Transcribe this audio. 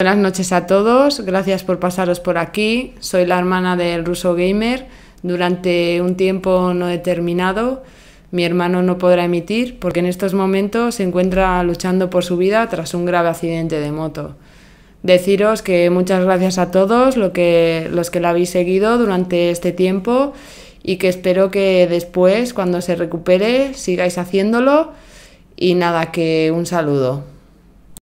Buenas noches a todos, gracias por pasaros por aquí. Soy la hermana del ruso gamer. Durante un tiempo no determinado, mi hermano no podrá emitir porque en estos momentos se encuentra luchando por su vida tras un grave accidente de moto. Deciros que muchas gracias a todos lo que, los que la habéis seguido durante este tiempo y que espero que después, cuando se recupere, sigáis haciéndolo. Y nada, que un saludo.